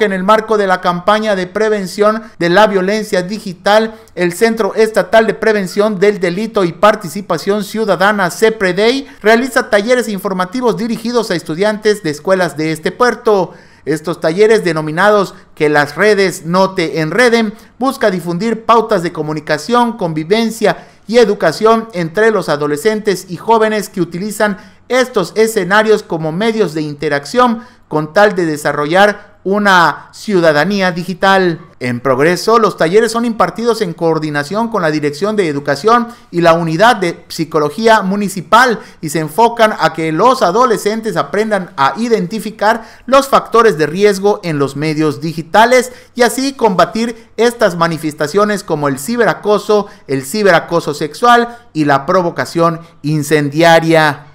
en el marco de la campaña de prevención de la violencia digital, el Centro Estatal de Prevención del Delito y Participación Ciudadana, CEPREDEI, realiza talleres informativos dirigidos a estudiantes de escuelas de este puerto. Estos talleres denominados Que las redes no te enreden busca difundir pautas de comunicación, convivencia y educación entre los adolescentes y jóvenes que utilizan estos escenarios como medios de interacción con tal de desarrollar una ciudadanía digital. En progreso, los talleres son impartidos en coordinación con la Dirección de Educación y la Unidad de Psicología Municipal y se enfocan a que los adolescentes aprendan a identificar los factores de riesgo en los medios digitales y así combatir estas manifestaciones como el ciberacoso, el ciberacoso sexual y la provocación incendiaria.